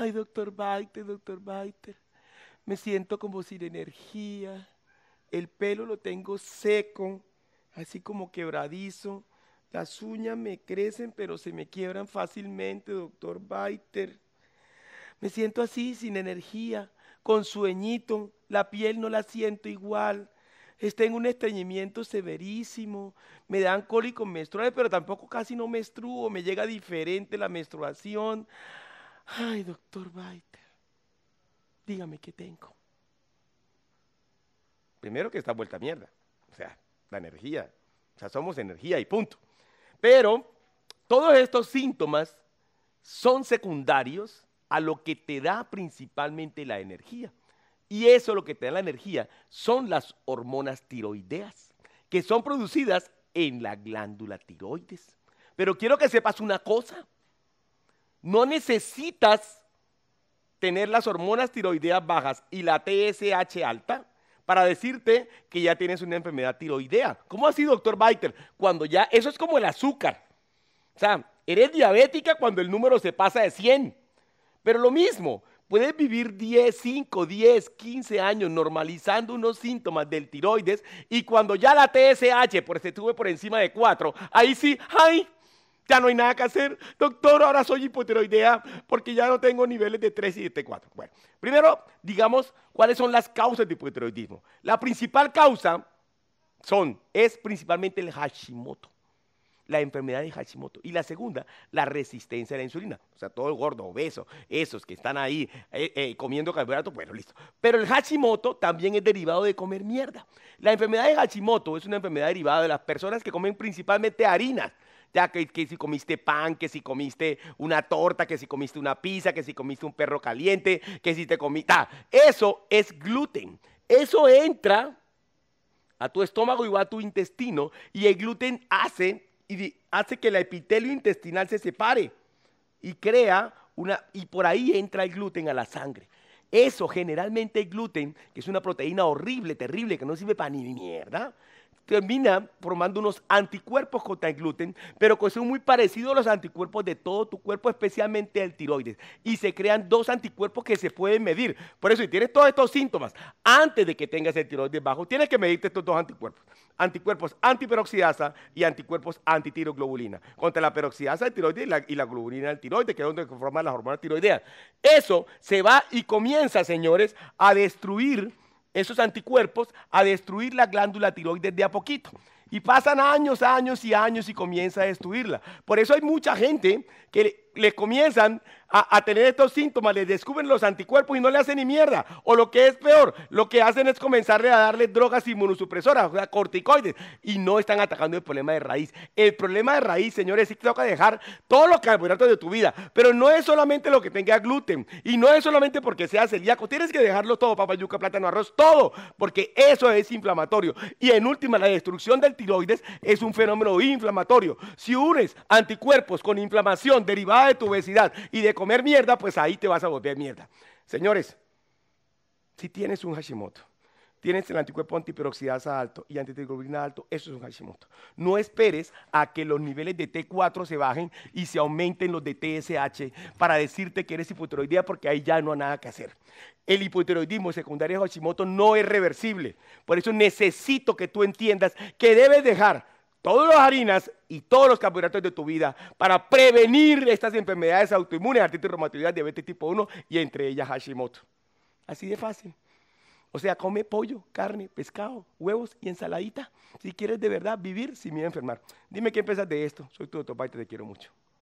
Ay, doctor Baiter, doctor Baiter, me siento como sin energía. El pelo lo tengo seco, así como quebradizo. Las uñas me crecen, pero se me quiebran fácilmente, doctor Baiter. Me siento así, sin energía, con sueñito. La piel no la siento igual. estoy en un estreñimiento severísimo. Me dan cólicos menstruales, pero tampoco casi no menstruo. Me llega diferente la menstruación. Ay, doctor Baiter, dígame qué tengo. Primero que está vuelta a mierda. O sea, la energía. O sea, somos energía y punto. Pero todos estos síntomas son secundarios a lo que te da principalmente la energía. Y eso lo que te da la energía son las hormonas tiroideas, que son producidas en la glándula tiroides. Pero quiero que sepas una cosa. No necesitas tener las hormonas tiroideas bajas y la TSH alta para decirte que ya tienes una enfermedad tiroidea. ¿Cómo así, doctor Biter? Cuando ya, eso es como el azúcar. O sea, eres diabética cuando el número se pasa de 100. Pero lo mismo, puedes vivir 10, 5, 10, 15 años normalizando unos síntomas del tiroides y cuando ya la TSH por, se tuve por encima de 4, ahí sí, ¡ay! ya no hay nada que hacer. Doctor, ahora soy hipotiroidea porque ya no tengo niveles de 3 y de 4. Bueno, primero, digamos cuáles son las causas de hipotiroidismo. La principal causa son, es principalmente el Hashimoto, la enfermedad de Hashimoto. Y la segunda, la resistencia a la insulina. O sea, todo el gordo, obeso, esos que están ahí eh, eh, comiendo carbohidratos, bueno, listo. Pero el Hashimoto también es derivado de comer mierda. La enfermedad de Hashimoto es una enfermedad derivada de las personas que comen principalmente harinas ya que, si comiste pan, que si comiste una torta, que si comiste una pizza, que si comiste un perro caliente, que si te comiste... eso es gluten. Eso entra a tu estómago y va a tu intestino y el gluten hace, y hace que la epitelio intestinal se separe y crea una... Y por ahí entra el gluten a la sangre. Eso generalmente el gluten, que es una proteína horrible, terrible, que no sirve para ni mierda, termina formando unos anticuerpos contra el gluten, pero que son muy parecidos a los anticuerpos de todo tu cuerpo, especialmente el tiroides. Y se crean dos anticuerpos que se pueden medir. Por eso, si tienes todos estos síntomas, antes de que tengas el tiroides bajo, tienes que medirte estos dos anticuerpos. Anticuerpos antiperoxidasa y anticuerpos antitiroglobulina. Contra la peroxidasa del tiroides y la, globulina del tiroides, que es donde se forman las hormonas tiroideas. Eso se va y comienza, señores, a destruir esos anticuerpos a destruir la glándula tiroides de a poquito. Y pasan años, años y años y comienza a destruirla. Por eso hay mucha gente que le comienzan a, tener estos síntomas, les descubren los anticuerpos y no le hacen ni mierda. O lo que es peor, lo que hacen es comenzarle a darle drogas inmunosupresoras, o corticoides, y no están atacando el problema de raíz. El problema de raíz, señores, es que toca dejar todos los carbohidratos de tu vida, pero no es solamente lo que tenga gluten, y no es solamente porque sea celíaco, tienes que dejarlo todo, yuca, plátano, arroz, todo, porque eso es inflamatorio. Y en última, la destrucción del tiroides es un fenómeno inflamatorio. Si unes anticuerpos con inflamación derivada de tu obesidad y de comer mierda, pues ahí te vas a volver mierda. Señores, si tienes un Hashimoto, tienes el anticuerpo antiperoxidasa alto y antitiglobulina alto, eso es un Hashimoto. No esperes a que los niveles de T4 se bajen y se aumenten los de TSH para decirte que eres hipotiroidea porque ahí ya no hay nada que hacer. El hipotiroidismo secundario de Hashimoto no es reversible. Por eso necesito que tú entiendas que debes dejar todas las harinas y todos los carbohidratos de tu vida para prevenir estas enfermedades autoinmunes, artritis reumatoidea, diabetes tipo 1 y entre ellas Hashimoto. Así de fácil. O sea, come pollo, carne, pescado, huevos y ensaladita si quieres de verdad vivir sin miedo a enfermar. Dime qué piensas de esto. Soy tu doctor y te quiero mucho.